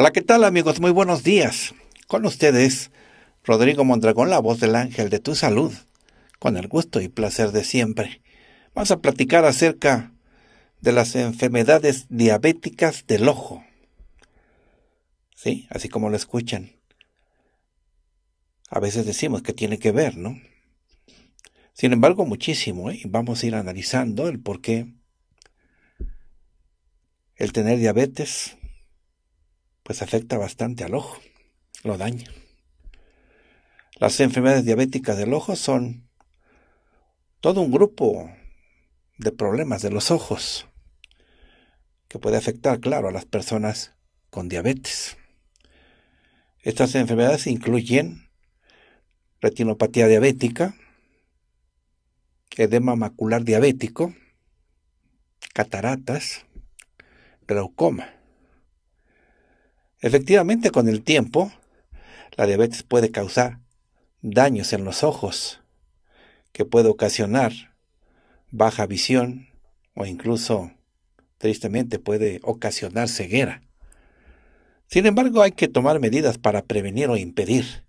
Hola, ¿qué tal amigos? Muy buenos días. Con ustedes, Rodrigo Mondragón, la voz del ángel de tu salud, con el gusto y placer de siempre. Vamos a platicar acerca de las enfermedades diabéticas del ojo. Sí, así como lo escuchan. A veces decimos que tiene que ver, ¿no? Sin embargo, muchísimo, ¿eh? y vamos a ir analizando el por qué el tener diabetes pues afecta bastante al ojo, lo daña. Las enfermedades diabéticas del ojo son todo un grupo de problemas de los ojos que puede afectar, claro, a las personas con diabetes. Estas enfermedades incluyen retinopatía diabética, edema macular diabético, cataratas, glaucoma. Efectivamente, con el tiempo, la diabetes puede causar daños en los ojos, que puede ocasionar baja visión o incluso, tristemente, puede ocasionar ceguera. Sin embargo, hay que tomar medidas para prevenir o impedir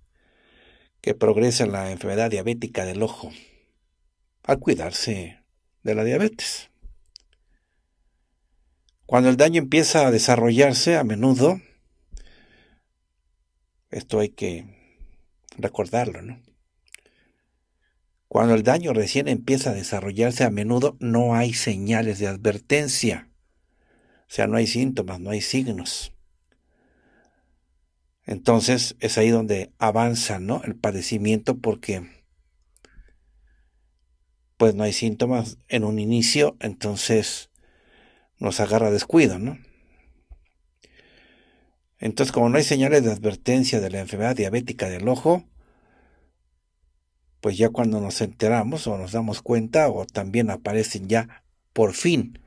que progrese la enfermedad diabética del ojo al cuidarse de la diabetes. Cuando el daño empieza a desarrollarse, a menudo esto hay que recordarlo, ¿no? Cuando el daño recién empieza a desarrollarse a menudo no hay señales de advertencia. O sea, no hay síntomas, no hay signos. Entonces es ahí donde avanza ¿no? el padecimiento porque pues no hay síntomas en un inicio, entonces nos agarra descuido, ¿no? Entonces, como no hay señales de advertencia de la enfermedad diabética del ojo, pues ya cuando nos enteramos o nos damos cuenta o también aparecen ya por fin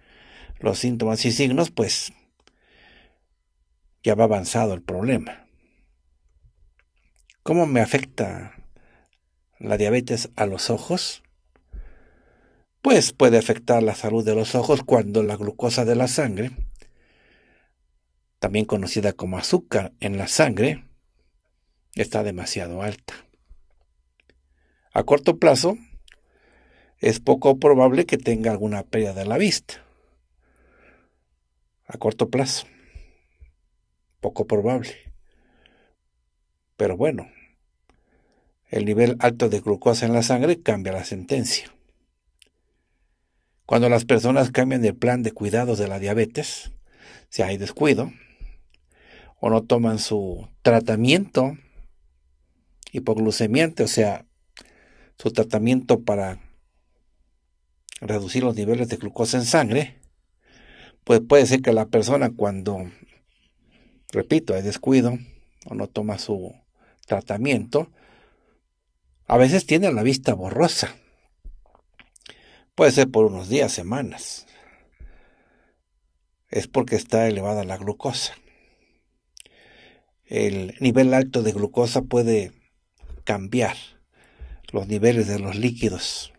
los síntomas y signos, pues ya va avanzado el problema. ¿Cómo me afecta la diabetes a los ojos? Pues puede afectar la salud de los ojos cuando la glucosa de la sangre también conocida como azúcar en la sangre, está demasiado alta. A corto plazo, es poco probable que tenga alguna pérdida de la vista. A corto plazo. Poco probable. Pero bueno, el nivel alto de glucosa en la sangre cambia la sentencia. Cuando las personas cambian el plan de cuidados de la diabetes, si hay descuido, o no toman su tratamiento hipoglucemiante, o sea, su tratamiento para reducir los niveles de glucosa en sangre, pues puede ser que la persona cuando, repito, hay descuido o no toma su tratamiento, a veces tiene la vista borrosa. Puede ser por unos días, semanas. Es porque está elevada la glucosa el nivel alto de glucosa puede cambiar los niveles de los líquidos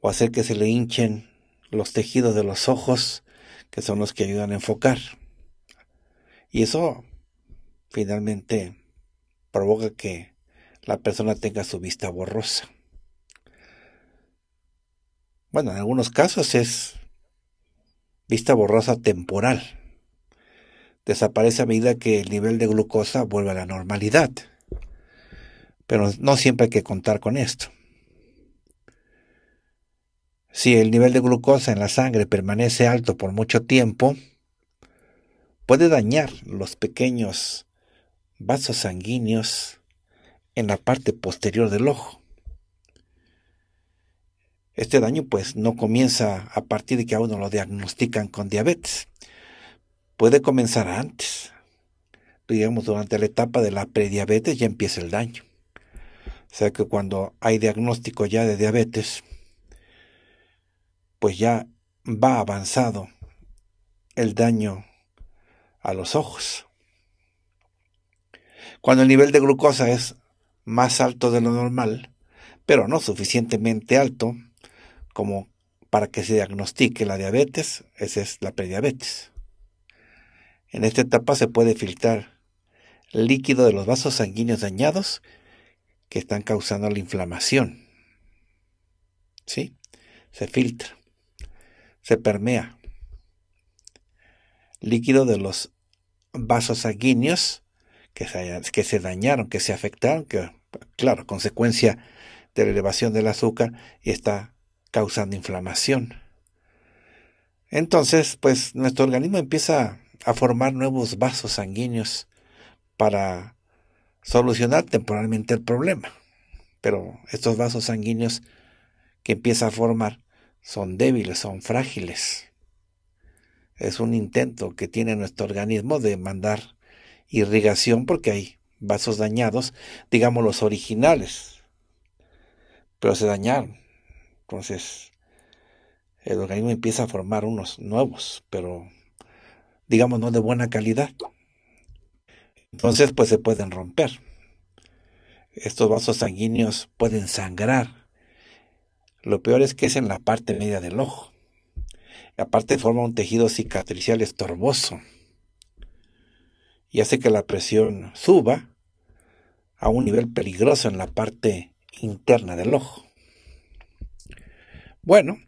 o hacer que se le hinchen los tejidos de los ojos, que son los que ayudan a enfocar. Y eso finalmente provoca que la persona tenga su vista borrosa. Bueno, en algunos casos es vista borrosa temporal, desaparece a medida que el nivel de glucosa vuelve a la normalidad. Pero no siempre hay que contar con esto. Si el nivel de glucosa en la sangre permanece alto por mucho tiempo, puede dañar los pequeños vasos sanguíneos en la parte posterior del ojo. Este daño pues no comienza a partir de que a uno lo diagnostican con diabetes, puede comenzar antes. Digamos, durante la etapa de la prediabetes ya empieza el daño. O sea que cuando hay diagnóstico ya de diabetes, pues ya va avanzado el daño a los ojos. Cuando el nivel de glucosa es más alto de lo normal, pero no suficientemente alto como para que se diagnostique la diabetes, esa es la prediabetes. En esta etapa se puede filtrar líquido de los vasos sanguíneos dañados que están causando la inflamación. ¿Sí? Se filtra, se permea. Líquido de los vasos sanguíneos que se, dañaron, que se afectaron, que, claro, consecuencia de la elevación del azúcar y está causando inflamación. Entonces, pues nuestro organismo empieza a formar nuevos vasos sanguíneos para solucionar temporalmente el problema. Pero estos vasos sanguíneos que empieza a formar son débiles, son frágiles. Es un intento que tiene nuestro organismo de mandar irrigación porque hay vasos dañados, digamos los originales, pero se dañaron. Entonces, el organismo empieza a formar unos nuevos, pero digamos, no de buena calidad. Entonces, pues se pueden romper. Estos vasos sanguíneos pueden sangrar. Lo peor es que es en la parte media del ojo. La aparte forma un tejido cicatricial estorboso y hace que la presión suba a un nivel peligroso en la parte interna del ojo. Bueno,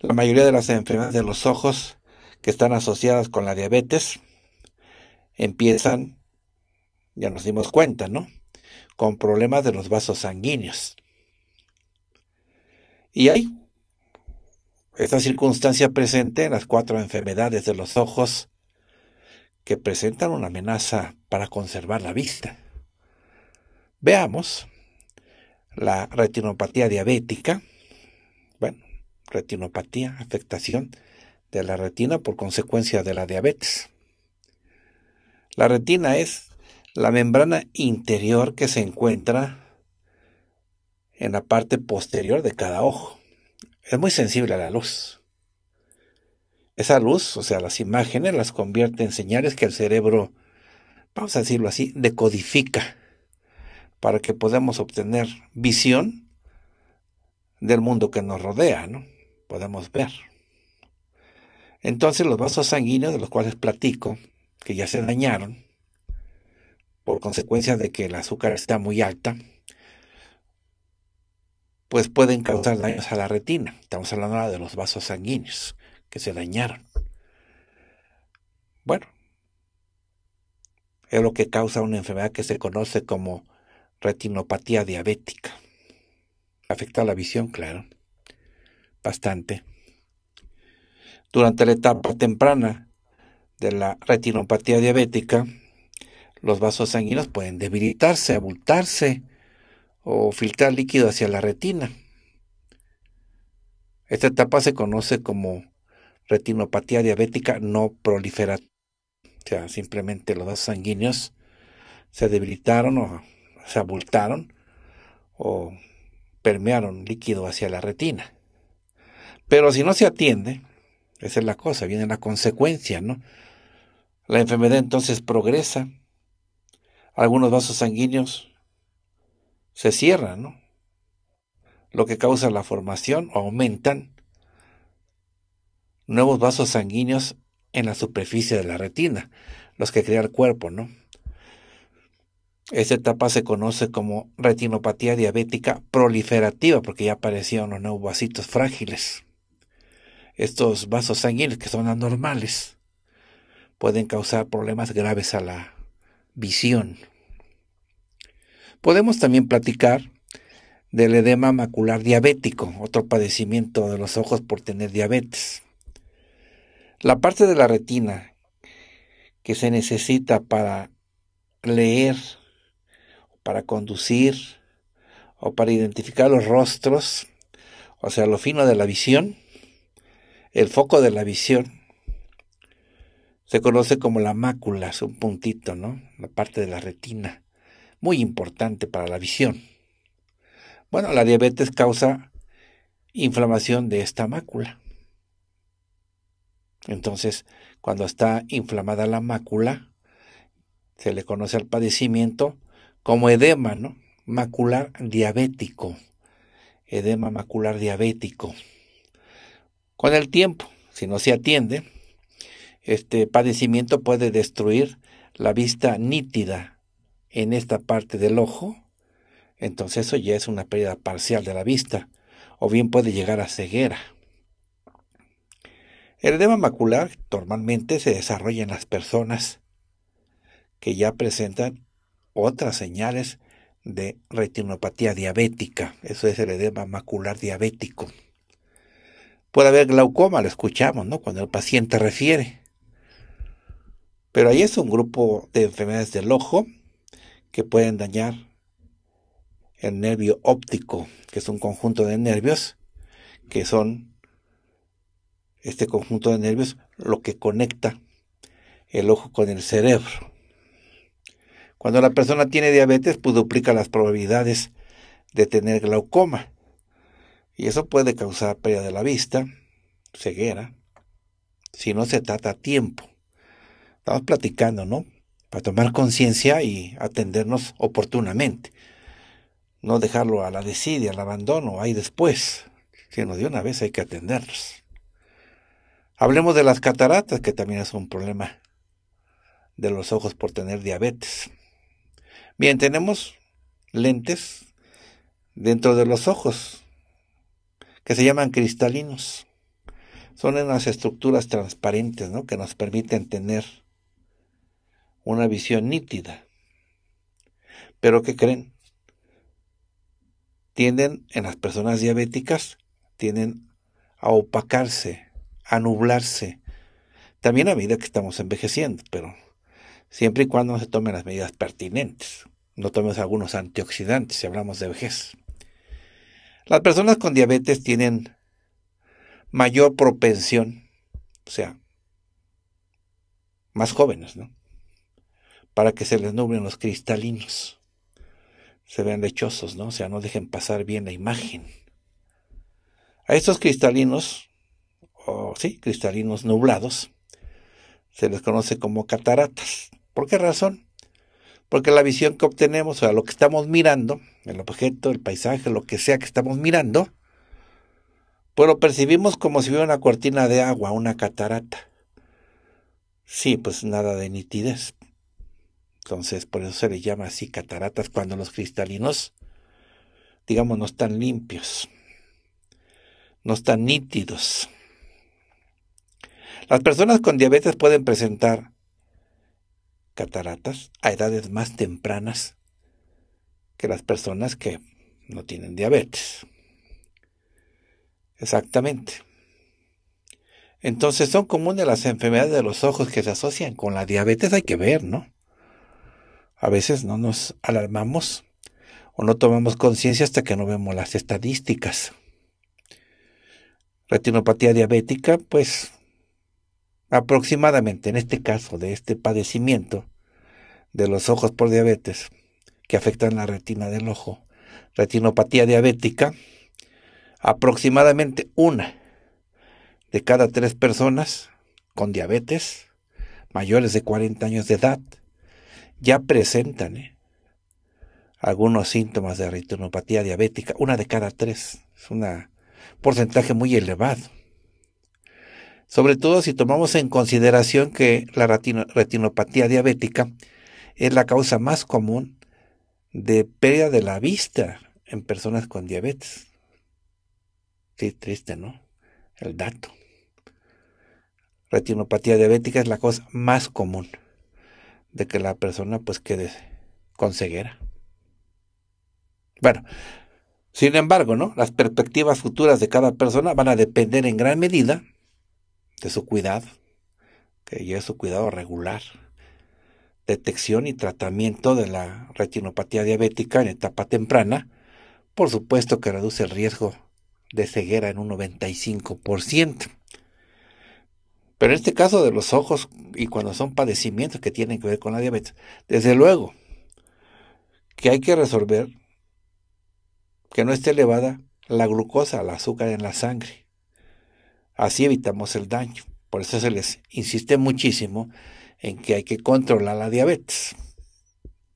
la mayoría de las enfermedades de los ojos que están asociadas con la diabetes empiezan, ya nos dimos cuenta, ¿no? Con problemas de los vasos sanguíneos. Y hay esta circunstancia presente en las cuatro enfermedades de los ojos que presentan una amenaza para conservar la vista. Veamos la retinopatía diabética, bueno, retinopatía, afectación de la retina por consecuencia de la diabetes. La retina es la membrana interior que se encuentra en la parte posterior de cada ojo. Es muy sensible a la luz. Esa luz, o sea, las imágenes, las convierte en señales que el cerebro, vamos a decirlo así, decodifica para que podamos obtener visión del mundo que nos rodea, ¿no? Podemos ver. Entonces los vasos sanguíneos de los cuales platico, que ya se dañaron, por consecuencia de que el azúcar está muy alta, pues pueden causar daños a la retina. Estamos hablando ahora de los vasos sanguíneos que se dañaron. Bueno, es lo que causa una enfermedad que se conoce como retinopatía diabética. Afecta la visión, claro, bastante. Durante la etapa temprana de la retinopatía diabética, los vasos sanguíneos pueden debilitarse, abultarse o filtrar líquido hacia la retina. Esta etapa se conoce como retinopatía diabética no proliferativa. O sea, simplemente los vasos sanguíneos se debilitaron o se abultaron o permearon líquido hacia la retina. Pero si no se atiende, esa es la cosa, viene la consecuencia, ¿no? La enfermedad entonces progresa, algunos vasos sanguíneos se cierran, ¿no? Lo que causa la formación aumentan nuevos vasos sanguíneos en la superficie de la retina, los que crea el cuerpo, ¿no? Esa etapa se conoce como retinopatía diabética proliferativa porque ya aparecían los nuevos vasitos frágiles estos vasos sanguíneos que son anormales pueden causar problemas graves a la visión. Podemos también platicar del edema macular diabético, otro padecimiento de los ojos por tener diabetes. La parte de la retina que se necesita para leer, para conducir o para identificar los rostros, o sea, lo fino de la visión, el foco de la visión. Se conoce como la mácula, es un puntito, ¿no? La parte de la retina, muy importante para la visión. Bueno, la diabetes causa inflamación de esta mácula. Entonces, cuando está inflamada la mácula, se le conoce al padecimiento como edema, ¿no? Macular diabético. Edema macular diabético. Con el tiempo, si no se atiende, este padecimiento puede destruir la vista nítida en esta parte del ojo, entonces eso ya es una pérdida parcial de la vista, o bien puede llegar a ceguera. El edema macular normalmente se desarrolla en las personas que ya presentan otras señales de retinopatía diabética, eso es el edema macular diabético. Puede haber glaucoma, lo escuchamos, ¿no? Cuando el paciente refiere. Pero ahí es un grupo de enfermedades del ojo que pueden dañar el nervio óptico, que es un conjunto de nervios que son este conjunto de nervios lo que conecta el ojo con el cerebro. Cuando la persona tiene diabetes, pues duplica las probabilidades de tener glaucoma. Y eso puede causar pérdida de la vista, ceguera, si no se trata a tiempo. Estamos platicando, ¿no? Para tomar conciencia y atendernos oportunamente. No dejarlo a la desidia, al abandono, ahí después, sino de una vez hay que atenderlos. Hablemos de las cataratas, que también es un problema de los ojos por tener diabetes. Bien, tenemos lentes dentro de los ojos, que se llaman cristalinos. Son unas estructuras transparentes que nos permiten tener una visión nítida. Pero ¿qué creen? Tienden, en las personas diabéticas, tienden a opacarse, a nublarse. También a medida que estamos envejeciendo, pero siempre y cuando se tomen las medidas pertinentes. No tomemos algunos antioxidantes si hablamos de vejez. Las personas con diabetes tienen mayor propensión, o sea, más jóvenes, ¿no? Para que se les nublen los cristalinos, se vean lechosos, ¿no? O sea, no dejen pasar bien la imagen. A estos cristalinos, o sí, cristalinos nublados, se les conoce como cataratas. ¿Por qué razón? porque la visión que obtenemos, o sea, lo que estamos mirando, el objeto, el paisaje, lo que sea que estamos mirando, pues lo percibimos como si hubiera una cortina de agua, una catarata. Sí, pues nada de nitidez. Entonces, por eso se les llama así cataratas cuando los cristalinos, digamos, no están limpios, no están nítidos. Las personas con diabetes pueden presentar cataratas a edades más tempranas que las personas que no tienen diabetes. Exactamente. Entonces son comunes las enfermedades de los ojos que se asocian con la diabetes, hay que ver, ¿no? A veces no nos alarmamos o no tomamos conciencia hasta que no vemos las estadísticas. Retinopatía diabética, pues aproximadamente, en este caso, de este padecimiento de los ojos por diabetes que afectan la retina del ojo, retinopatía diabética, aproximadamente una de cada tres personas con diabetes mayores de 40 años de edad ya presentan eh, algunos síntomas de retinopatía diabética, una de cada tres, es un porcentaje muy elevado sobre todo si tomamos en consideración que la retinopatía diabética es la causa más común de pérdida de la vista en personas con diabetes. Sí, triste, ¿no? El dato. Retinopatía diabética es la cosa más común de que la persona pues quede con ceguera. Bueno, sin embargo, ¿no? Las perspectivas futuras de cada persona van a depender en gran medida de su cuidado, que es su cuidado regular. Detección y tratamiento de la retinopatía diabética en etapa temprana, por supuesto que reduce el riesgo de ceguera en un 95%. Pero en este caso de los ojos y cuando son padecimientos que tienen que ver con la diabetes, desde luego que hay que resolver que no esté elevada la glucosa, el azúcar en la sangre. Así evitamos el daño. Por eso se les insiste muchísimo en que hay que controlar la diabetes.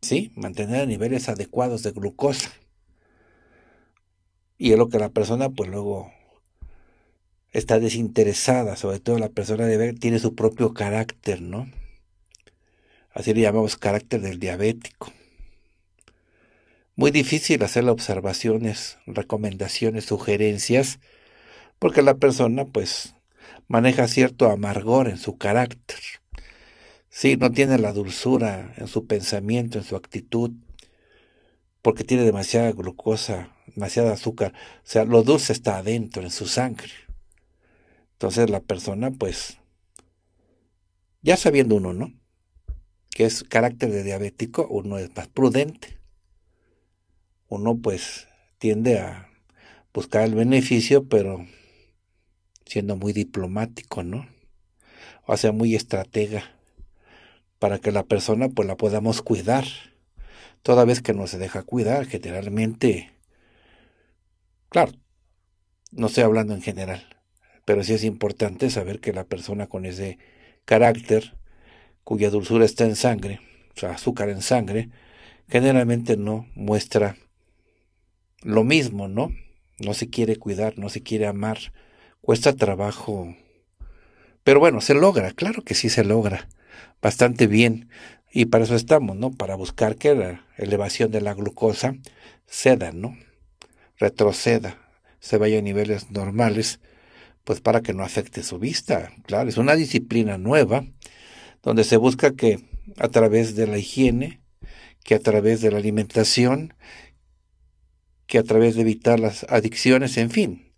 ¿Sí? Mantener niveles adecuados de glucosa. Y es lo que la persona, pues luego está desinteresada, sobre todo la persona tiene su propio carácter, ¿no? Así le llamamos carácter del diabético. Muy difícil hacer observaciones, recomendaciones, sugerencias porque la persona pues maneja cierto amargor en su carácter. Sí, no tiene la dulzura en su pensamiento, en su actitud, porque tiene demasiada glucosa, demasiada azúcar. O sea, lo dulce está adentro, en su sangre. Entonces la persona, pues, ya sabiendo uno, ¿no? Que es carácter de diabético, uno es más prudente. Uno, pues, tiende a buscar el beneficio, pero siendo muy diplomático, ¿no? O sea, muy estratega, para que la persona pues la podamos cuidar. Toda vez que no se deja cuidar, generalmente, claro, no estoy hablando en general, pero sí es importante saber que la persona con ese carácter, cuya dulzura está en sangre, o sea, azúcar en sangre, generalmente no muestra lo mismo, ¿no? No se quiere cuidar, no se quiere amar, cuesta trabajo. Pero bueno, se logra, claro que sí se logra, bastante bien. Y para eso estamos, ¿no? Para buscar que la elevación de la glucosa ceda, ¿no? Retroceda, se vaya a niveles normales, pues para que no afecte su vista. Claro, es una disciplina nueva donde se busca que a través de la higiene, que a través de la alimentación, que a través de evitar las adicciones, en fin,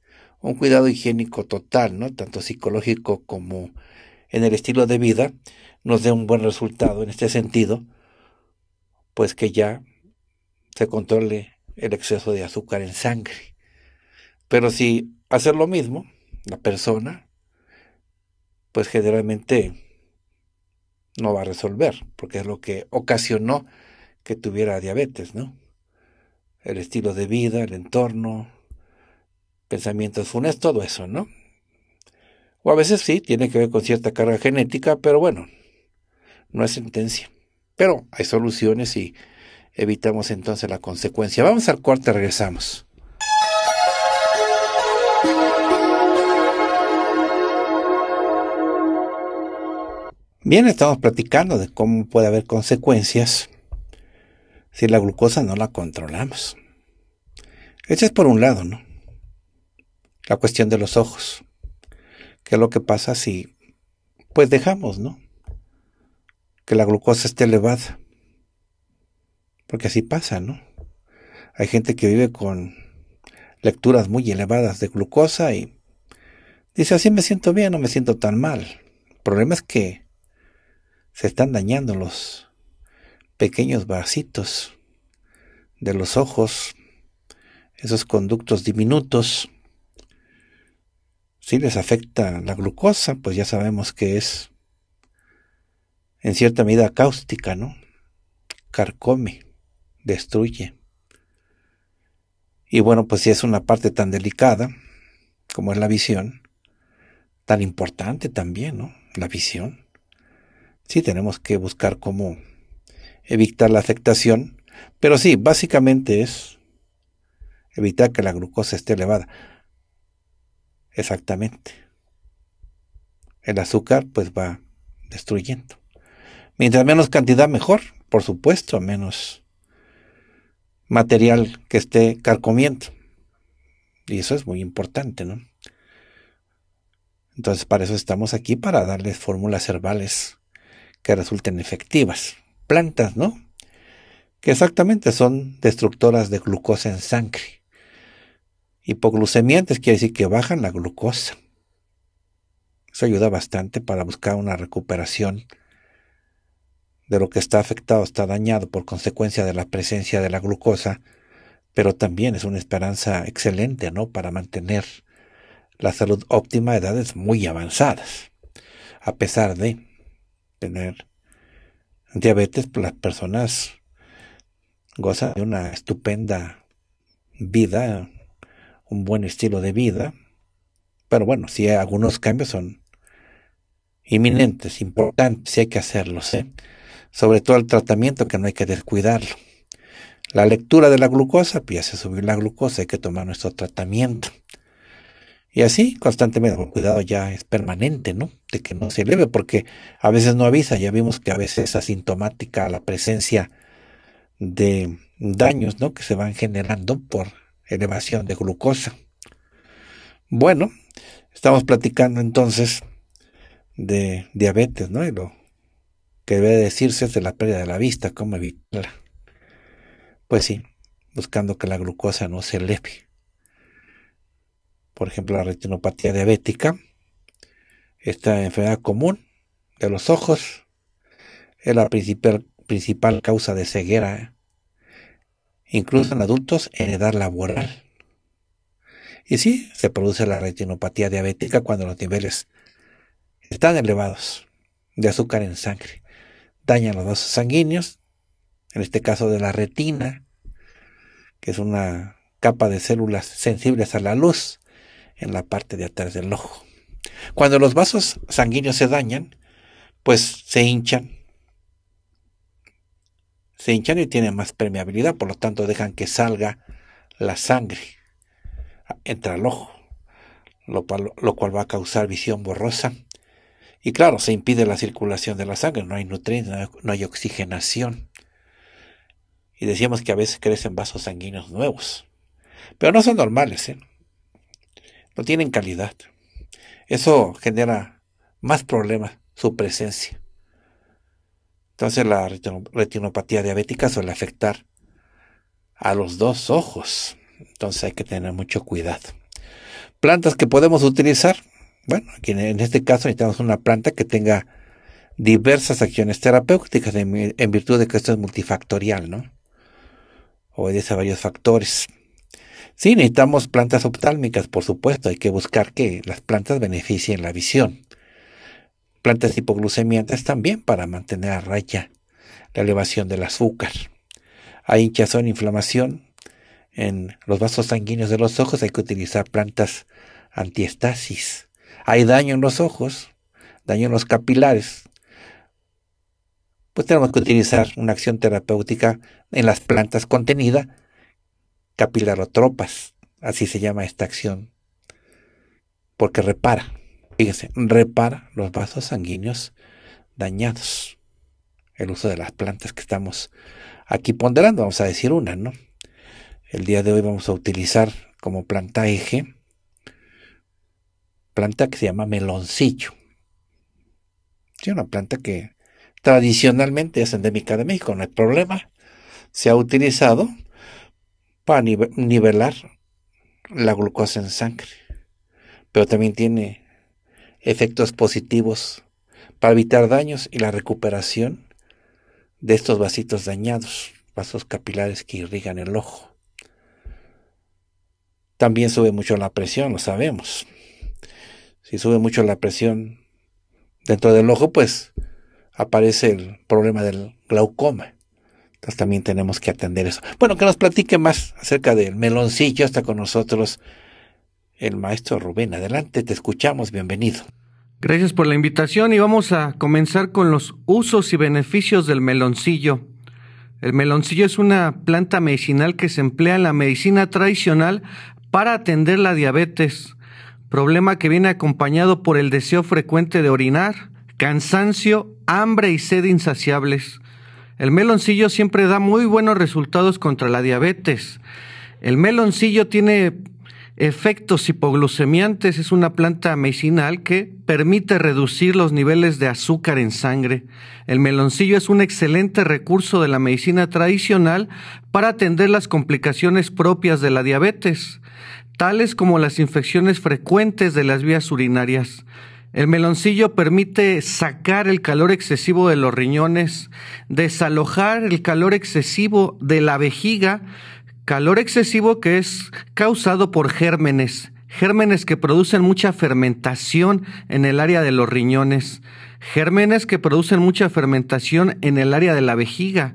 un cuidado higiénico total, ¿no? tanto psicológico como en el estilo de vida, nos dé un buen resultado en este sentido, pues que ya se controle el exceso de azúcar en sangre. Pero si hacer lo mismo, la persona, pues generalmente no va a resolver, porque es lo que ocasionó que tuviera diabetes, ¿no? El estilo de vida, el entorno, pensamientos funes, todo eso, ¿no? O a veces sí, tiene que ver con cierta carga genética, pero bueno, no es sentencia. Pero hay soluciones y evitamos entonces la consecuencia. Vamos al corte, regresamos. Bien, estamos platicando de cómo puede haber consecuencias si la glucosa no la controlamos. Ese es por un lado, ¿no? la cuestión de los ojos. ¿Qué es lo que pasa si, pues dejamos, ¿no? Que la glucosa esté elevada. Porque así pasa, ¿no? Hay gente que vive con lecturas muy elevadas de glucosa y dice, así me siento bien, no me siento tan mal. El problema es que se están dañando los pequeños vasitos de los ojos, esos conductos diminutos si les afecta la glucosa, pues ya sabemos que es en cierta medida cáustica, ¿no? Carcome, destruye. Y bueno, pues si es una parte tan delicada como es la visión, tan importante también, ¿no? La visión. Sí, tenemos que buscar cómo evitar la afectación, pero sí, básicamente es evitar que la glucosa esté elevada. Exactamente. El azúcar pues va destruyendo. Mientras menos cantidad, mejor, por supuesto, menos material que esté carcomiendo. Y eso es muy importante, ¿no? Entonces, para eso estamos aquí, para darles fórmulas herbales que resulten efectivas. Plantas, ¿no? Que exactamente son destructoras de glucosa en sangre hipoglucemiantes, quiere decir que bajan la glucosa. Eso ayuda bastante para buscar una recuperación de lo que está afectado, está dañado por consecuencia de la presencia de la glucosa, pero también es una esperanza excelente, ¿no? Para mantener la salud óptima a edades muy avanzadas. A pesar de tener diabetes, pues, las personas gozan de una estupenda vida, un buen estilo de vida, pero bueno, sí algunos cambios son inminentes, importantes, sí hay que hacerlos, ¿eh? sobre todo el tratamiento que no hay que descuidarlo. La lectura de la glucosa, pues ya se subió la glucosa, hay que tomar nuestro tratamiento. Y así, constantemente, el cuidado ya es permanente, ¿no? De que no se eleve, porque a veces no avisa, ya vimos que a veces es asintomática la presencia de daños, ¿no? Que se van generando por elevación de glucosa. Bueno, estamos platicando entonces de diabetes, ¿no? Y lo que debe decirse es de la pérdida de la vista, cómo evitarla. Pues sí, buscando que la glucosa no se eleve. Por ejemplo, la retinopatía diabética, esta enfermedad común de los ojos, es la principal, principal causa de ceguera ¿eh? incluso en adultos en edad laboral. Y sí, se produce la retinopatía diabética cuando los niveles están elevados de azúcar en sangre. Dañan los vasos sanguíneos, en este caso de la retina, que es una capa de células sensibles a la luz en la parte de atrás del ojo. Cuando los vasos sanguíneos se dañan, pues se hinchan se hinchan y tienen más permeabilidad, por lo tanto dejan que salga la sangre, entra al ojo, lo, cual va a causar visión borrosa. Y claro, se impide la circulación de la sangre, no hay nutrientes, no hay, oxigenación. Y decíamos que a veces crecen vasos sanguíneos nuevos, pero no son normales, ¿eh? no tienen calidad. Eso genera más problemas su presencia. Entonces la retinopatía diabética suele afectar a los dos ojos. Entonces hay que tener mucho cuidado. Plantas que podemos utilizar. Bueno, en este caso necesitamos una planta que tenga diversas acciones terapéuticas en, virtud de que esto es multifactorial, ¿no? Obedece a varios factores. Sí, necesitamos plantas oftálmicas, por supuesto. Hay que buscar que las plantas beneficien la visión plantas hipoglucemiantes también para mantener a raya la elevación del azúcar. Hay hinchazón, inflamación en los vasos sanguíneos de los ojos, hay que utilizar plantas antiestasis. Hay daño en los ojos, daño en los capilares. Pues tenemos que utilizar una acción terapéutica en las plantas contenida, capilarotropas, así se llama esta acción, porque repara. Fíjese, repara los vasos sanguíneos dañados. El uso de las plantas que estamos aquí ponderando, vamos a decir una, ¿no? El día de hoy vamos a utilizar como planta eje, planta que se llama meloncillo. Es una planta que tradicionalmente es endémica de México, no hay problema. Se ha utilizado para nivelar la glucosa en sangre, pero también tiene efectos positivos para evitar daños y la recuperación de estos vasitos dañados, vasos capilares que irrigan el ojo. También sube mucho la presión, lo sabemos. Si sube mucho la presión dentro del ojo, pues aparece el problema del glaucoma. Entonces también tenemos que atender eso. Bueno, que nos platique más acerca del meloncillo. Está con nosotros el maestro Rubén. Adelante, te escuchamos, bienvenido. Gracias por la invitación y vamos a comenzar con los usos y beneficios del meloncillo. El meloncillo es una planta medicinal que se emplea en la medicina tradicional para atender la diabetes, problema que viene acompañado por el deseo frecuente de orinar, cansancio, hambre y sed insaciables. El meloncillo siempre da muy buenos resultados contra la diabetes. El meloncillo tiene efectos hipoglucemiantes. Es una planta medicinal que permite reducir los niveles de azúcar en sangre. El meloncillo es un excelente recurso de la medicina tradicional para atender las complicaciones propias de la diabetes, tales como las infecciones frecuentes de las vías urinarias. El meloncillo permite sacar el calor excesivo de los riñones, desalojar el calor excesivo de la vejiga, Calor excesivo que es causado por gérmenes, gérmenes que producen mucha fermentación en el área de los riñones, gérmenes que producen mucha fermentación en el área de la vejiga.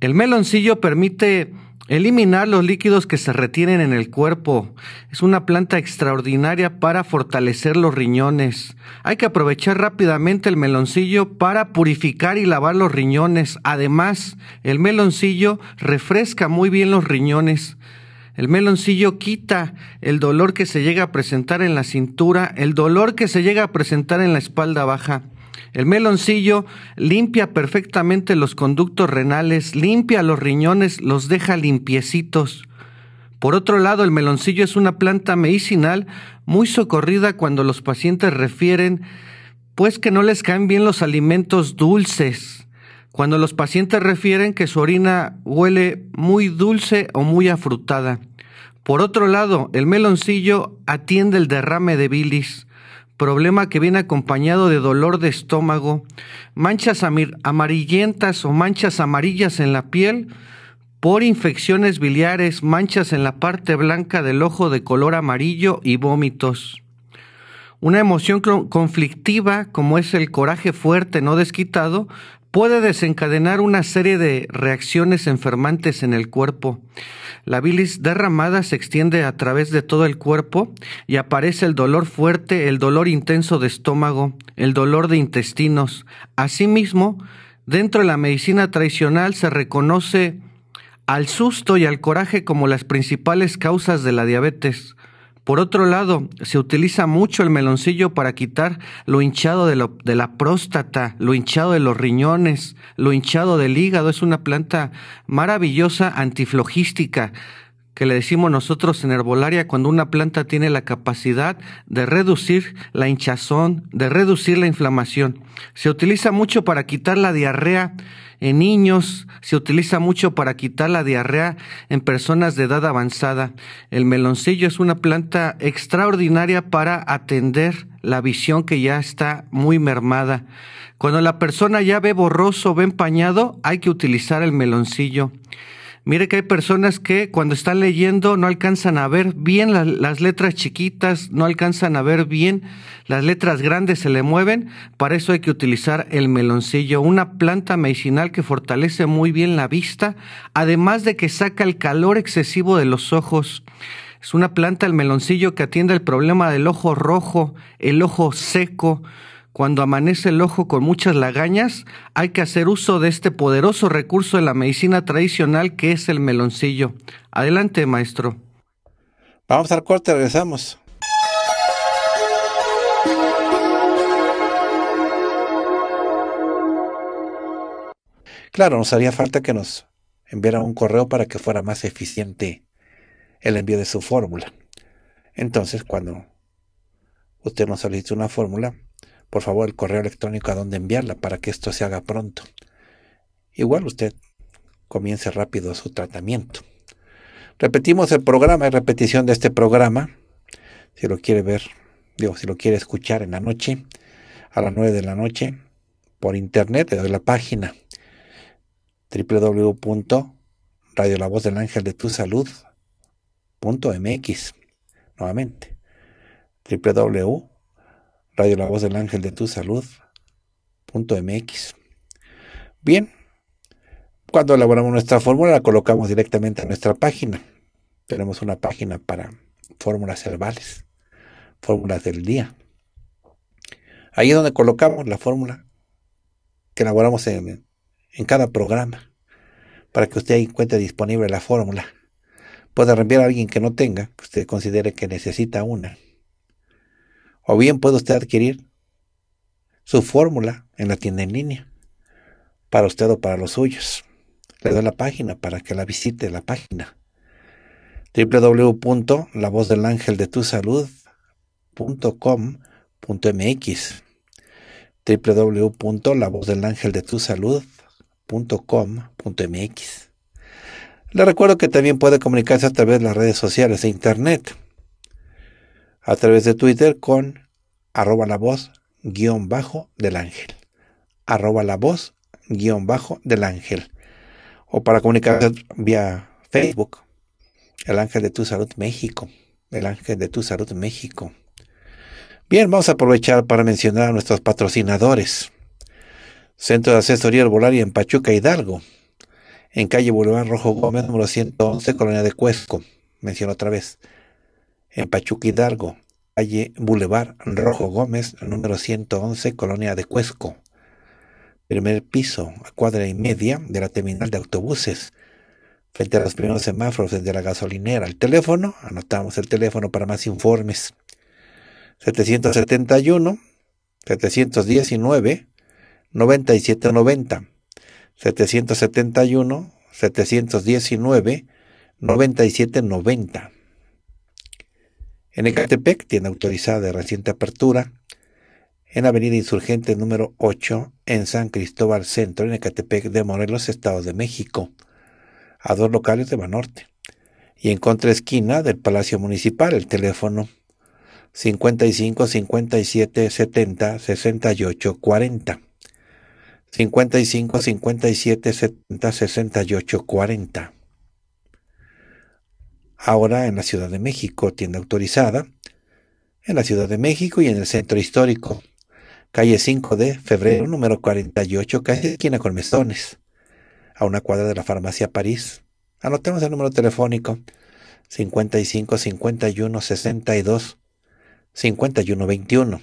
El meloncillo permite Eliminar los líquidos que se retienen en el cuerpo. Es una planta extraordinaria para fortalecer los riñones. Hay que aprovechar rápidamente el meloncillo para purificar y lavar los riñones. Además, el meloncillo refresca muy bien los riñones. El meloncillo quita el dolor que se llega a presentar en la cintura, el dolor que se llega a presentar en la espalda baja. El meloncillo limpia perfectamente los conductos renales, limpia los riñones, los deja limpiecitos. Por otro lado, el meloncillo es una planta medicinal muy socorrida cuando los pacientes refieren pues que no les caen bien los alimentos dulces. Cuando los pacientes refieren que su orina huele muy dulce o muy afrutada. Por otro lado, el meloncillo atiende el derrame de bilis problema que viene acompañado de dolor de estómago, manchas amarillentas o manchas amarillas en la piel, por infecciones biliares, manchas en la parte blanca del ojo de color amarillo y vómitos. Una emoción conflictiva como es el coraje fuerte no desquitado puede desencadenar una serie de reacciones enfermantes en el cuerpo. La bilis derramada se extiende a través de todo el cuerpo y aparece el dolor fuerte, el dolor intenso de estómago, el dolor de intestinos. Asimismo, dentro de la medicina tradicional se reconoce al susto y al coraje como las principales causas de la diabetes. Por otro lado, se utiliza mucho el meloncillo para quitar lo hinchado de, la próstata, lo hinchado de los riñones, lo hinchado del hígado. Es una planta maravillosa antiflogística que le decimos nosotros en herbolaria cuando una planta tiene la capacidad de reducir la hinchazón, de reducir la inflamación. Se utiliza mucho para quitar la diarrea en niños, se utiliza mucho para quitar la diarrea en personas de edad avanzada. El meloncillo es una planta extraordinaria para atender la visión que ya está muy mermada. Cuando la persona ya ve borroso, ve empañado, hay que utilizar el meloncillo. Mire que hay personas que cuando están leyendo no alcanzan a ver bien las, letras chiquitas, no alcanzan a ver bien las letras grandes, se le mueven. Para eso hay que utilizar el meloncillo, una planta medicinal que fortalece muy bien la vista, además de que saca el calor excesivo de los ojos. Es una planta, el meloncillo, que atiende el problema del ojo rojo, el ojo seco cuando amanece el ojo con muchas lagañas, hay que hacer uso de este poderoso recurso de la medicina tradicional que es el meloncillo. Adelante, maestro. Vamos al corte, regresamos. Claro, nos haría falta que nos enviara un correo para que fuera más eficiente el envío de su fórmula. Entonces, cuando usted nos solicite una fórmula, por favor el correo electrónico a donde enviarla para que esto se haga pronto. Igual usted comience rápido su tratamiento. Repetimos el programa, y repetición de este programa. Si lo quiere ver, digo, si lo quiere escuchar en la noche, a las 9 de la noche, por internet, de la página www.radio del ángel de tu Nuevamente, www Radio La Voz del Ángel de Tu Salud. Punto MX. Bien, cuando elaboramos nuestra fórmula la colocamos directamente a nuestra página. Tenemos una página para fórmulas herbales, fórmulas del día. Ahí es donde colocamos la fórmula que elaboramos en, cada programa para que usted encuentre disponible la fórmula. Puede enviar a alguien que no tenga, que usted considere que necesita una. O bien puede usted adquirir su fórmula en la tienda en línea, para usted o para los suyos. Le doy la página para que la visite, la página www.lavozdelangeldetusalud.com.mx www.lavozdelangeldetusalud.com.mx Le recuerdo que también puede comunicarse a través de las redes sociales e internet a través de Twitter con arroba la voz guión bajo del ángel. Arroba la voz guión bajo del ángel. O para comunicarse vía Facebook. El ángel de tu salud México. El ángel de tu salud México. Bien, vamos a aprovechar para mencionar a nuestros patrocinadores. Centro de Asesoría Herbolaria en Pachuca Hidalgo, en calle Boulevard Rojo Gómez, número 111, Colonia de Cuesco. Menciono otra vez en Pachuca Hidalgo, calle Boulevard Rojo Gómez, número 111, Colonia de Cuesco. Primer piso, a cuadra y media de la terminal de autobuses, frente a los primeros semáforos desde la gasolinera. El teléfono, anotamos el teléfono para más informes. 771 719 9790 771 719 9790 en Ecatepec, tiene autorizada de reciente apertura, en Avenida Insurgente número 8, en San Cristóbal Centro, en Ecatepec de Morelos, Estado de México, a dos locales de Banorte. Y en contra esquina del Palacio Municipal, el teléfono 55 57 70 68 40. 55 57 70 68 40 ahora en la Ciudad de México, tienda autorizada, en la Ciudad de México y en el Centro Histórico, calle 5 de febrero, número 48, calle esquina con mesones, a una cuadra de la farmacia París. Anotemos el número telefónico 55 51 62 51 21.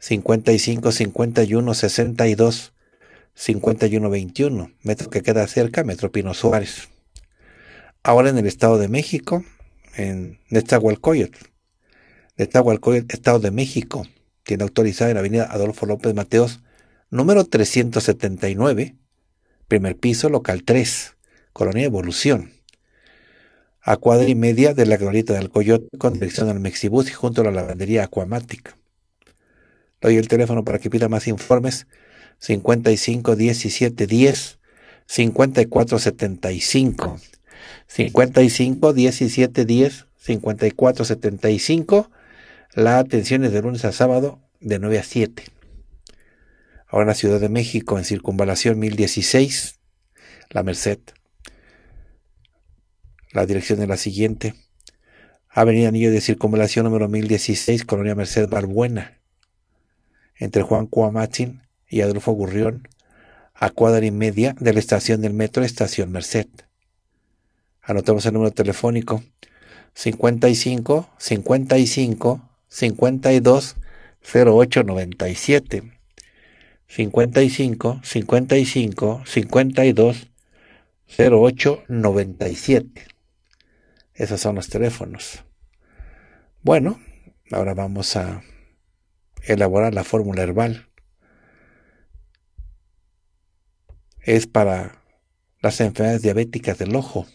55 51 62 51 21. Metro que queda cerca, Metro Pino Suárez ahora en el Estado de México, en Nezahualcóyotl. Nezahualcóyotl, Estado de México, tiene autorizada en la avenida Adolfo López Mateos, número 379, primer piso, local 3, Colonia Evolución, a cuadra y media de la glorieta del Coyote, con dirección al Mexibus y junto a la lavandería Aquamática. Doy el teléfono para que pida más informes, 55 17 10 54 75. 55 17 10 54 75. La atención es de lunes a sábado de 9 a 7. Ahora en la Ciudad de México, en Circunvalación 1016, La Merced. La dirección es la siguiente. Avenida Anillo de Circunvalación número 1016, Colonia Merced Balbuena. Entre Juan Cuamachin y Adolfo Gurrión, a cuadra y media de la estación del metro Estación Merced. Anotemos el número telefónico 55 55 52 08 97. 55 55 52 08 97. Esos son los teléfonos. Bueno, ahora vamos a elaborar la fórmula herbal. Es para las enfermedades diabéticas del ojo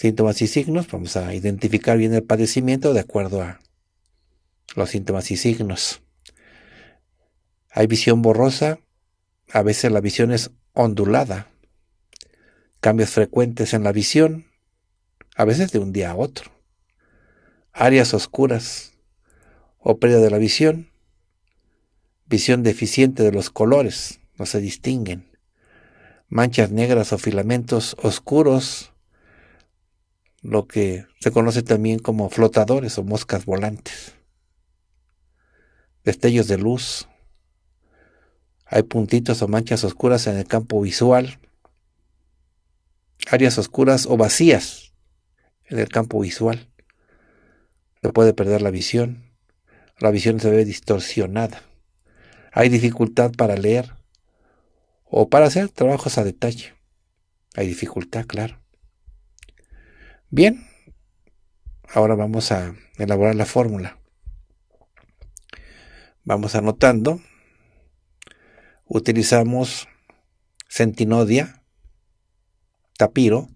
síntomas y signos, vamos a identificar bien el padecimiento de acuerdo a los síntomas y signos. Hay visión borrosa, a veces la visión es ondulada, cambios frecuentes en la visión, a veces de un día a otro, áreas oscuras o pérdida de la visión, visión deficiente de los colores, no se distinguen, manchas negras o filamentos oscuros lo que se conoce también como flotadores o moscas volantes, destellos de luz, hay puntitos o manchas oscuras en el campo visual, áreas oscuras o vacías en el campo visual. Se puede perder la visión, la visión se ve distorsionada. Hay dificultad para leer o para hacer trabajos a detalle. Hay dificultad, claro. Bien, ahora vamos a elaborar la fórmula. Vamos anotando. Utilizamos centinodia, tapiro,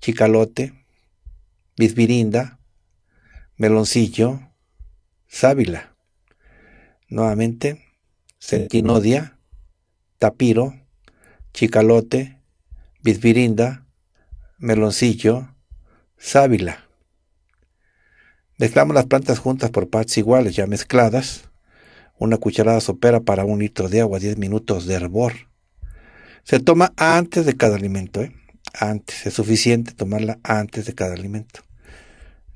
chicalote, bisbirinda, meloncillo, sábila. Nuevamente, centinodia, tapiro, chicalote, bisbirinda, meloncillo, sábila. Mezclamos las plantas juntas por partes iguales, ya mezcladas. Una cucharada sopera para un litro de agua, 10 minutos de hervor. Se toma antes de cada alimento, ¿eh? Antes, es suficiente tomarla antes de cada alimento.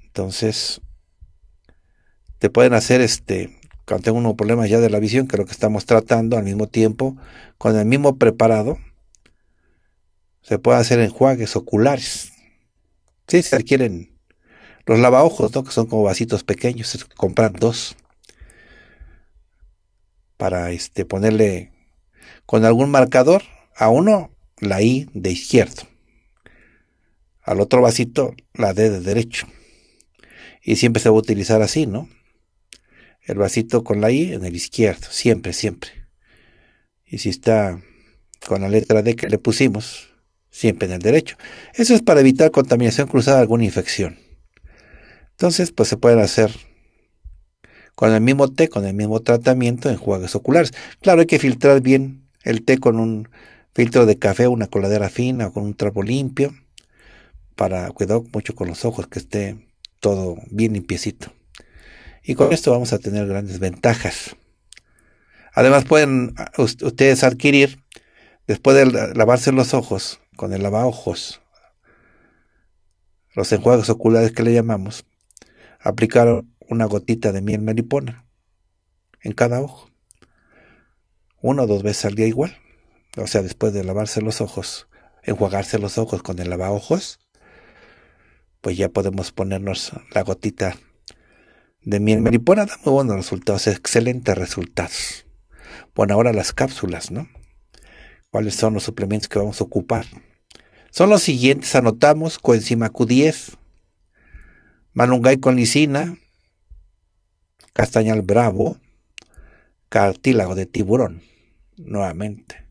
Entonces, te pueden hacer este, cuando tengo un problema ya de la visión, que es lo que estamos tratando al mismo tiempo, con el mismo preparado, se puede hacer enjuagues oculares. Sí, se adquieren los lavaojos, ¿no? Que son como vasitos pequeños, se compran dos para este, ponerle con algún marcador a uno la I de izquierdo, al otro vasito la D de derecho. Y siempre se va a utilizar así, ¿no? El vasito con la I en el izquierdo, siempre, siempre. Y si está con la letra D que le pusimos, siempre en el derecho. Eso es para evitar contaminación cruzada alguna infección. Entonces, pues se pueden hacer con el mismo té, con el mismo tratamiento, enjuagues oculares. Claro, hay que filtrar bien el té con un filtro de café, una coladera fina o con un trapo limpio. Para cuidar mucho con los ojos, que esté todo bien limpiecito. Y con esto vamos a tener grandes ventajas. Además, pueden ah, ustedes adquirir, después de lavarse los ojos, con el lavaojos, los enjuagues oculares que le llamamos, aplicar una gotita de miel melipona en cada ojo. Una o dos veces al día igual. O sea, después de lavarse los ojos, enjuagarse los ojos con el lavaojos, pues ya podemos ponernos la gotita de miel melipona. Da muy buenos resultados, excelentes resultados. Bueno, ahora las cápsulas, ¿no? ¿Cuáles son los suplementos que vamos a ocupar? Son los siguientes, anotamos coenzima Q10, malungay con lisina, castañal bravo, cartílago de tiburón, nuevamente.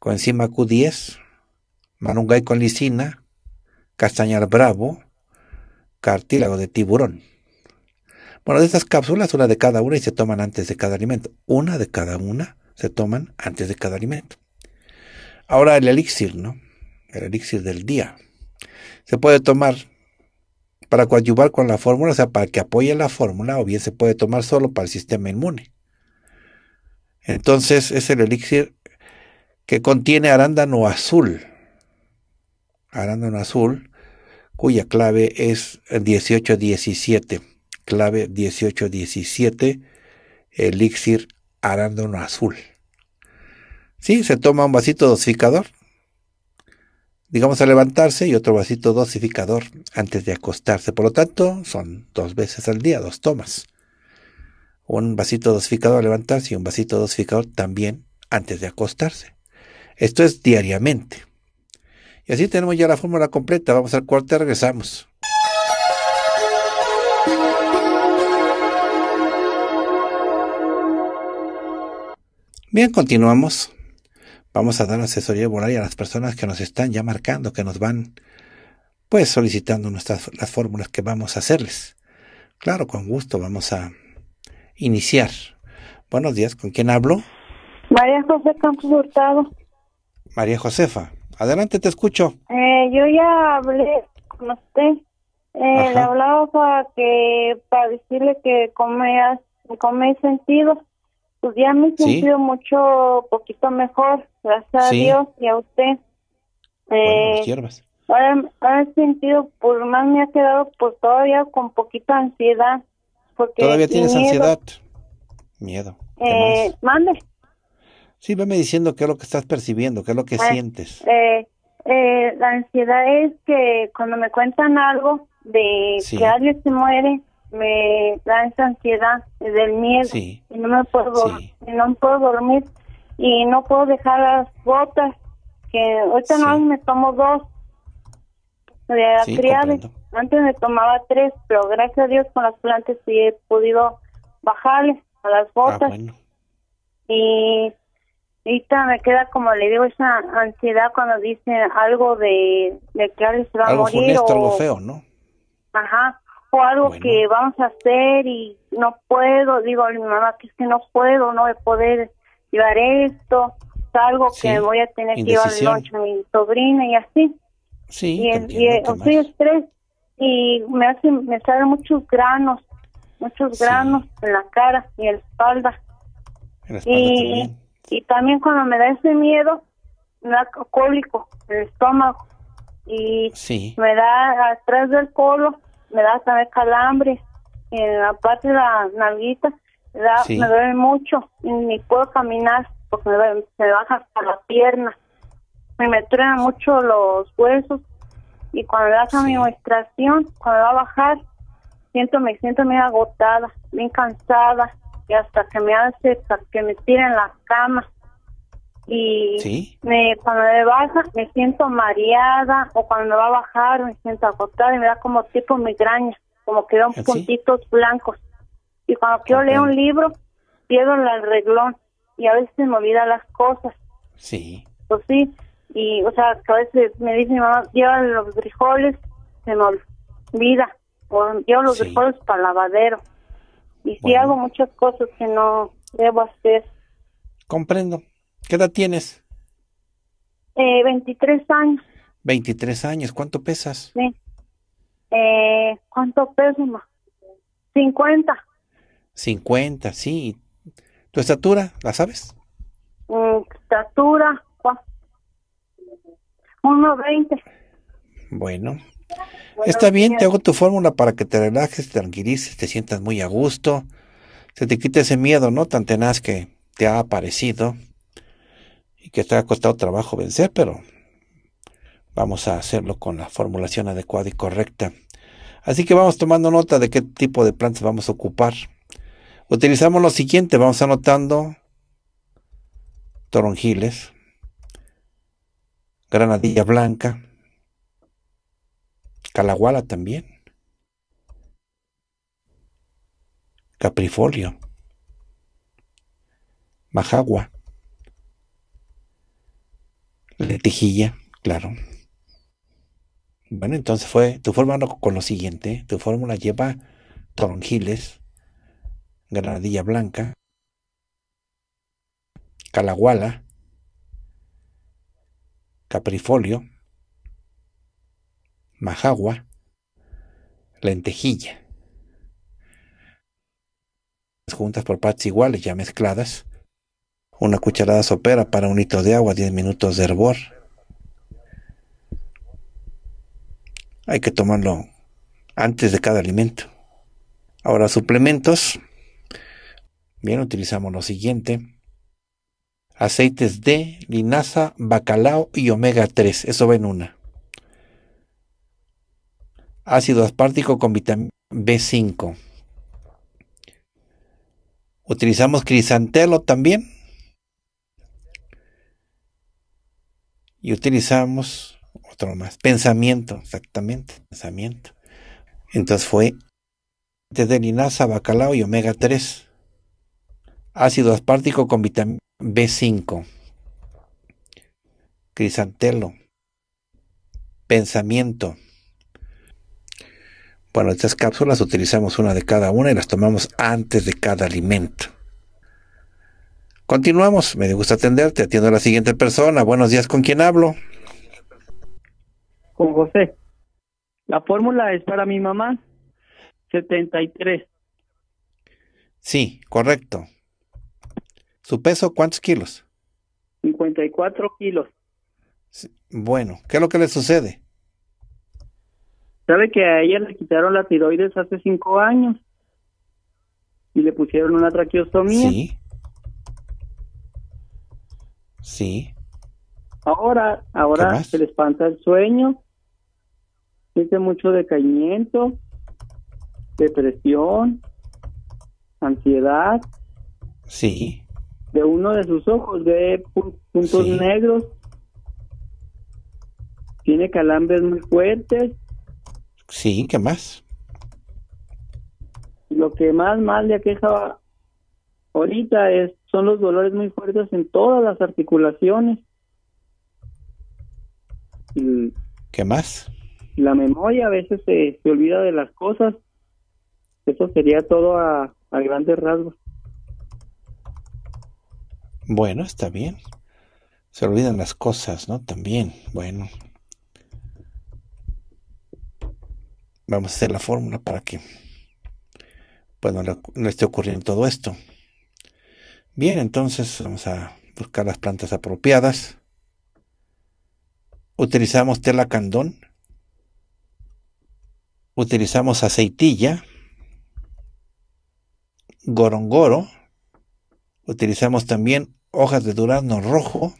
Coenzima Q10, malungay con lisina, castañal bravo, cartílago de tiburón. Bueno, de estas cápsulas, una de cada una y se toman antes de cada alimento. Una de cada una se toman antes de cada alimento. Ahora el elixir, ¿no? El elixir del día. Se puede tomar para coadyuvar con la fórmula, o sea, para que apoye la fórmula, o bien se puede tomar solo para el sistema inmune. Entonces es el elixir que contiene arándano azul. Arándano azul, cuya clave es 1817. Clave 1817, elixir arándano azul. Sí, se toma un vasito dosificador, digamos al levantarse, y otro vasito dosificador antes de acostarse. Por lo tanto, son dos veces al día, dos tomas. Un vasito dosificador a levantarse y un vasito dosificador también antes de acostarse. Esto es diariamente. Y así tenemos ya la fórmula completa. Vamos al cuarto y regresamos. Bien, continuamos. Vamos a dar asesoría ahí a las personas que nos están ya marcando, que nos van pues solicitando nuestras las fórmulas que vamos a hacerles. Claro, con gusto vamos a iniciar. Buenos días, ¿con quién hablo? María José Campos Hurtado. María Josefa, adelante, te escucho. Eh, yo ya hablé con usted. Eh, le hablaba para que para decirle que coméis he sentido. Pues ya me he sentido mucho, poquito mejor, gracias a Dios y a usted. Eh, ahora, me he sentido, por pues más me ha quedado pues todavía con poquita ansiedad. Porque todavía tienes ansiedad. Miedo. Eh, mande. Sí, veme diciendo qué es lo que estás percibiendo, qué es lo que ah, sientes. Eh, eh, la ansiedad es que cuando me cuentan algo de que alguien se muere, me da esa ansiedad del miedo y no me puedo no puedo dormir y no puedo dejar las botas que ahorita no me tomo dos de la criada antes me tomaba tres pero gracias a Dios con las plantas sí he podido bajarle a las botas ah, y ahorita me queda como le digo esa ansiedad cuando dicen algo de, de que alguien se va a morir funesto, algo feo no ajá o algo que vamos a hacer y no puedo, digo a mi mamá que es que no puedo, no voy a poder llevar esto, es algo que voy a tener que llevar noche a mi sobrina y así. Sí, y, el, estrés y me hace me salen muchos granos, muchos granos en la cara y en la espalda. y, también. cuando me da ese miedo, me da cólico en el estómago y me da atrás del colo me da también calambre en la parte de la nalguita, me, da, me duele mucho y ni puedo caminar porque me, baja hasta la pierna. Me, me mucho los huesos y cuando le hago mi menstruación, cuando va a bajar, siento, me siento muy agotada, bien cansada y hasta que me hace, hasta que me tiran en la cama y me, cuando me baja me siento mareada o cuando me va a bajar me siento agotada y me da como tipo migraña, como que da ¿Ah, puntitos blancos. Y cuando quiero leo un libro, pierdo el arreglón y a veces me olvida las cosas. Sí. Pues sí, y o sea, a veces me dice mi mamá, lleva los frijoles, se me olvida, o llevo los frijoles para lavadero. Y si sí hago muchas cosas que no debo hacer. Comprendo. ¿Qué edad tienes? Eh, 23 años. 23 años, ¿cuánto pesas? Sí. Eh, ¿Cuánto peso, más? 50. 50, sí. ¿Tu estatura, la sabes? estatura, 1.20. Bueno. bueno. Está bien, te hago tu fórmula para que te relajes, te tranquilices, te sientas muy a gusto, se te quite ese miedo, ¿no? Tan tenaz que te ha aparecido y que te ha costado trabajo vencer, pero vamos a hacerlo con la formulación adecuada y correcta. Así que vamos tomando nota de qué tipo de plantas vamos a ocupar. Utilizamos lo siguiente, vamos anotando toronjiles, granadilla blanca, calahuala también, caprifolio, majagua, Lentejilla, claro. Bueno, entonces fue tu fórmula con lo siguiente. Tu fórmula lleva toronjiles, granadilla blanca, calaguala, caprifolio, majagua, lentejilla. Juntas por partes iguales, ya mezcladas una cucharada sopera para un litro de agua, 10 minutos de hervor. Hay que tomarlo antes de cada alimento. Ahora, suplementos. Bien, utilizamos lo siguiente. Aceites de linaza, bacalao y omega 3. Eso va en una. Ácido aspartico con vitamina B5. Utilizamos crisantelo también Y utilizamos otro más, pensamiento, exactamente, pensamiento. Entonces fue linaza, bacalao y omega 3. Ácido aspartico con vitamina B5. Crisantelo. Pensamiento. Bueno, estas cápsulas utilizamos una de cada una y las tomamos antes de cada alimento. Continuamos, me gusta atenderte, atiendo a la siguiente persona. Buenos días, ¿con quién hablo? Con José. La fórmula es para mi mamá, 73. Sí, correcto. ¿Su peso cuántos kilos? 54 kilos. bueno, ¿qué es lo que le sucede? Sabe que a ella le quitaron la tiroides hace cinco años y le pusieron una traqueostomía. Sí. Sí. Ahora, ahora se le espanta el sueño, siente mucho decaimiento, depresión, ansiedad. Sí. De uno de sus ojos de puntos negros, tiene calambres muy fuertes. Sí, ¿qué más? Lo que más, mal le aquejaba. Ahorita es, son los dolores muy fuertes en todas las articulaciones. ¿Qué más? La memoria a veces se, olvida de las cosas. Eso sería todo a, grandes rasgos. Bueno, está bien. Se olvidan las cosas, ¿no? También, bueno. Vamos a hacer la fórmula para que pues no no esté ocurriendo todo esto. Bien, entonces vamos a buscar las plantas apropiadas. Utilizamos tela candón. Utilizamos aceitilla. Gorongoro. Utilizamos también hojas de durazno rojo.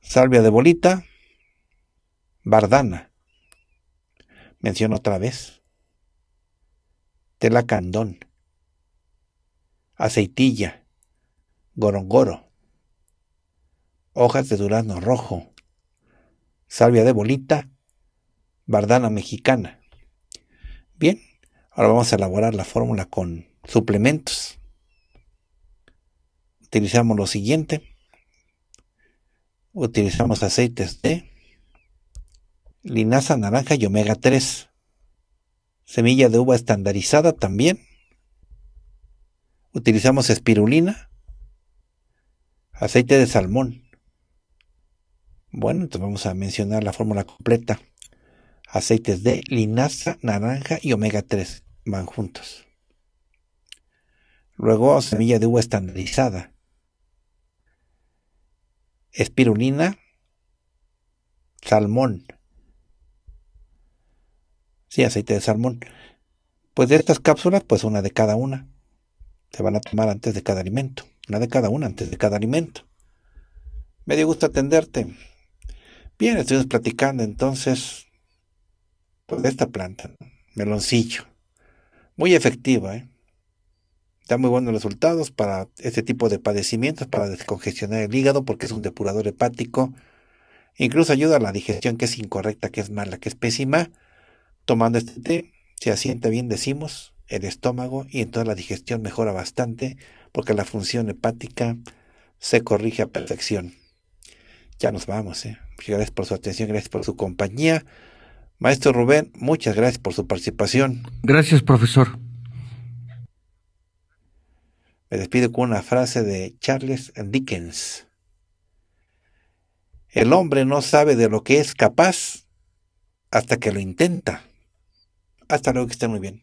Salvia de bolita. Bardana. Menciono otra vez. Tela candón aceitilla, gorongoro, hojas de durazno rojo, salvia de bolita, bardana mexicana. Bien, ahora vamos a elaborar la fórmula con suplementos. Utilizamos lo siguiente. Utilizamos aceites de linaza, naranja y omega 3. Semilla de uva estandarizada también utilizamos espirulina, aceite de salmón. Bueno, entonces vamos a mencionar la fórmula completa. Aceites de linaza, naranja y omega 3 van juntos. Luego semilla de uva estandarizada. Espirulina, salmón. Sí, aceite de salmón. Pues de estas cápsulas, pues una de cada una. Se van a tomar antes de cada alimento. Una de cada una antes de cada alimento. Me dio gusto atenderte. Bien, estuvimos platicando entonces pues, de esta planta, meloncillo. Muy efectiva, ¿eh? Da muy buenos resultados para este tipo de padecimientos, para descongestionar el hígado, porque es un depurador hepático. Incluso ayuda a la digestión que es incorrecta, que es mala, que es pésima. Tomando este té, se asienta bien, decimos, el estómago y entonces la digestión mejora bastante porque la función hepática se corrige a perfección. Ya nos vamos. ¿eh? Gracias por su atención, gracias por su compañía. Maestro Rubén, muchas gracias por su participación. Gracias, profesor. Me despido con una frase de Charles Dickens. El hombre no sabe de lo que es capaz hasta que lo intenta. Hasta luego, que esté muy bien.